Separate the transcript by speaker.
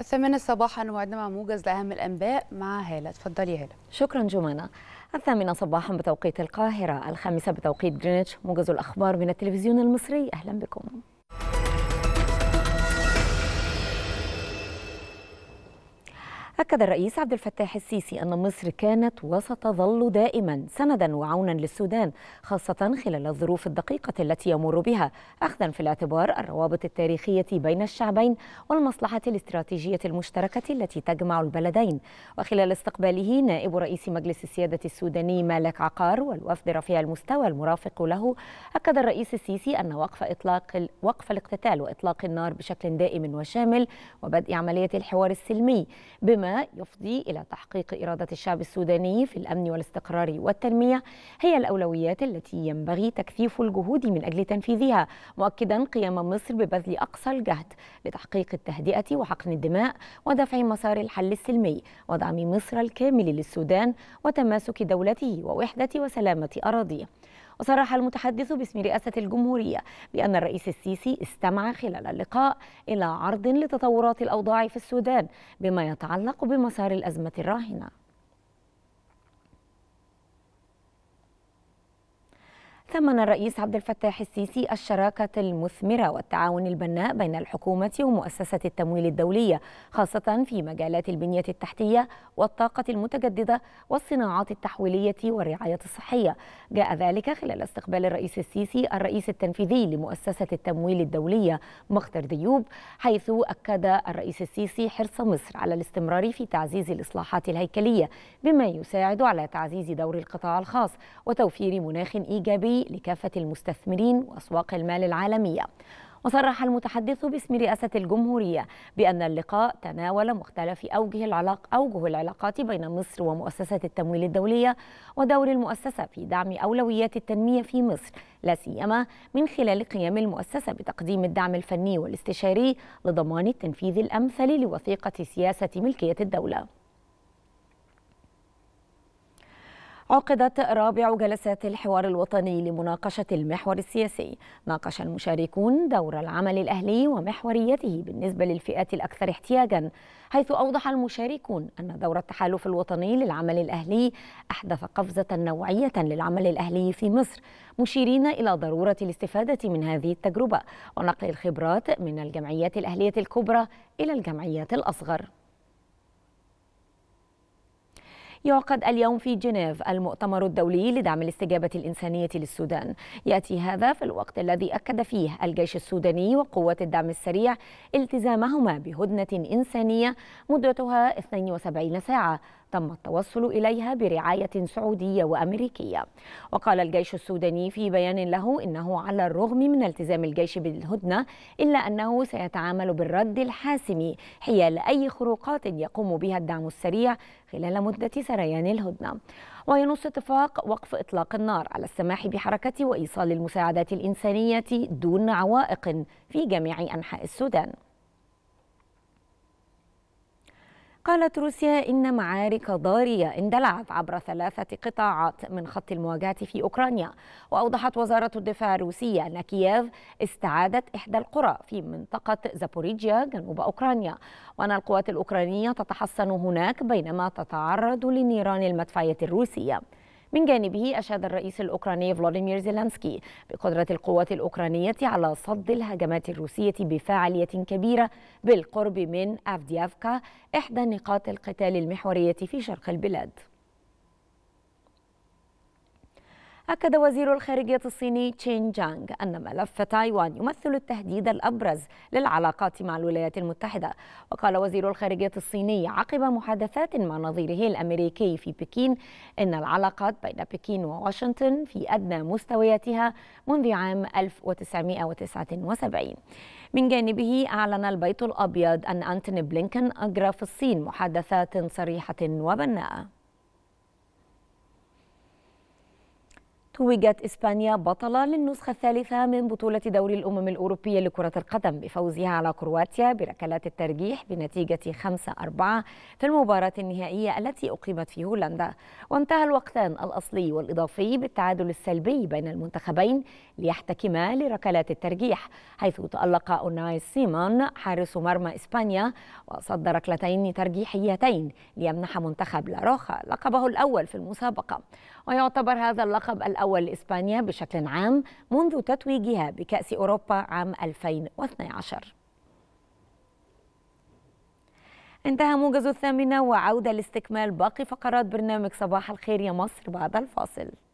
Speaker 1: الثامنة صباحا وعدنا مع موجز لأهم الأنباء مع هالة اتفضلي هالة شكرا جمانة الثامنة صباحا بتوقيت القاهرة الخامسة بتوقيت جرينتش موجز الأخبار من التلفزيون المصري أهلا بكم أكد الرئيس عبد الفتاح السيسي أن مصر كانت وستظل دائما سندا وعونا للسودان خاصة خلال الظروف الدقيقة التي يمر بها أخذا في الاعتبار الروابط التاريخية بين الشعبين والمصلحة الاستراتيجية المشتركة التي تجمع البلدين وخلال استقباله نائب رئيس مجلس السيادة السوداني مالك عقار والوفد رفيع المستوى المرافق له أكد الرئيس السيسي أن وقف إطلاق وقف الاقتتال وإطلاق النار بشكل دائم وشامل وبدء عملية الحوار السلمي بما يفضي إلى تحقيق إرادة الشعب السوداني في الأمن والاستقرار والتنمية هي الأولويات التي ينبغي تكثيف الجهود من أجل تنفيذها مؤكدا قيام مصر ببذل أقصى الجهد لتحقيق التهدئة وحقن الدماء ودفع مسار الحل السلمي ودعم مصر الكامل للسودان وتماسك دولته ووحدة وسلامة أراضيه وصرح المتحدث باسم رئاسة الجمهورية بأن الرئيس السيسي استمع خلال اللقاء إلى عرض لتطورات الأوضاع في السودان بما يتعلق بمسار الأزمة الراهنة ثمن الرئيس عبد الفتاح السيسي الشراكة المثمرة والتعاون البناء بين الحكومة ومؤسسة التمويل الدولية خاصة في مجالات البنية التحتية والطاقة المتجددة والصناعات التحويلية والرعاية الصحية جاء ذلك خلال استقبال الرئيس السيسي الرئيس التنفيذي لمؤسسة التمويل الدولية مختر ديوب حيث أكد الرئيس السيسي حرص مصر على الاستمرار في تعزيز الإصلاحات الهيكلية بما يساعد على تعزيز دور القطاع الخاص وتوفير مناخ إيجابي لكافة المستثمرين وأسواق المال العالمية وصرح المتحدث باسم رئاسة الجمهورية بأن اللقاء تناول مختلف أوجه العلاق أوجه العلاقات بين مصر ومؤسسة التمويل الدولية ودور المؤسسة في دعم أولويات التنمية في مصر لا سيما من خلال قيام المؤسسة بتقديم الدعم الفني والاستشاري لضمان التنفيذ الأمثل لوثيقة سياسة ملكية الدولة عقدت رابع جلسات الحوار الوطني لمناقشة المحور السياسي ناقش المشاركون دور العمل الأهلي ومحوريته بالنسبة للفئات الأكثر احتياجا حيث أوضح المشاركون أن دور التحالف الوطني للعمل الأهلي أحدث قفزة نوعية للعمل الأهلي في مصر مشيرين إلى ضرورة الاستفادة من هذه التجربة ونقل الخبرات من الجمعيات الأهلية الكبرى إلى الجمعيات الأصغر يعقد اليوم في جنيف المؤتمر الدولي لدعم الاستجابة الإنسانية للسودان يأتي هذا في الوقت الذي أكد فيه الجيش السوداني وقوات الدعم السريع التزامهما بهدنة إنسانية مدتها 72 ساعة تم التوصل إليها برعاية سعودية وأمريكية وقال الجيش السوداني في بيان له إنه على الرغم من التزام الجيش بالهدنة إلا أنه سيتعامل بالرد الحاسم حيال أي خروقات يقوم بها الدعم السريع خلال مدة سريان الهدنة وينص اتفاق وقف إطلاق النار على السماح بحركة وإيصال المساعدات الإنسانية دون عوائق في جميع أنحاء السودان قالت روسيا إن معارك ضارية اندلعت عبر ثلاثة قطاعات من خط المواجهة في أوكرانيا وأوضحت وزارة الدفاع الروسية أن كييف استعادت إحدى القرى في منطقة زابوريجيا جنوب أوكرانيا وأن القوات الأوكرانية تتحصن هناك بينما تتعرض لنيران المدفعية الروسية من جانبه أشاد الرئيس الأوكراني فلاديمير زيلانسكي بقدرة القوات الأوكرانية على صد الهجمات الروسية بفاعلية كبيرة بالقرب من أفديافكا إحدى نقاط القتال المحورية في شرق البلاد أكد وزير الخارجية الصيني تشين جانغ أن ملف تايوان يمثل التهديد الأبرز للعلاقات مع الولايات المتحدة وقال وزير الخارجية الصيني عقب محادثات مع نظيره الأمريكي في بكين أن العلاقات بين بكين وواشنطن في أدنى مستوياتها منذ عام 1979 من جانبه أعلن البيت الأبيض أن أنتوني بلينكن أجرى في الصين محادثات صريحة وبناءة توجت إسبانيا بطلة للنسخة الثالثة من بطولة دوري الأمم الأوروبية لكرة القدم بفوزها على كرواتيا بركلات الترجيح بنتيجة 5-4 في المباراة النهائية التي أقيمت في هولندا وانتهى الوقتان الأصلي والإضافي بالتعادل السلبي بين المنتخبين ليحتكما لركلات الترجيح حيث تألق أوناي سيمون حارس مرمى إسبانيا وصد ركلتين ترجيحيتين ليمنح منتخب لاروخا لقبه الأول في المسابقة ويعتبر هذا اللقب الأول الأول لإسبانيا بشكل عام منذ تتويجها بكأس أوروبا عام 2012 انتهى موجز الثامنة وعودة لاستكمال باقي فقرات برنامج صباح الخير يا مصر بعد الفاصل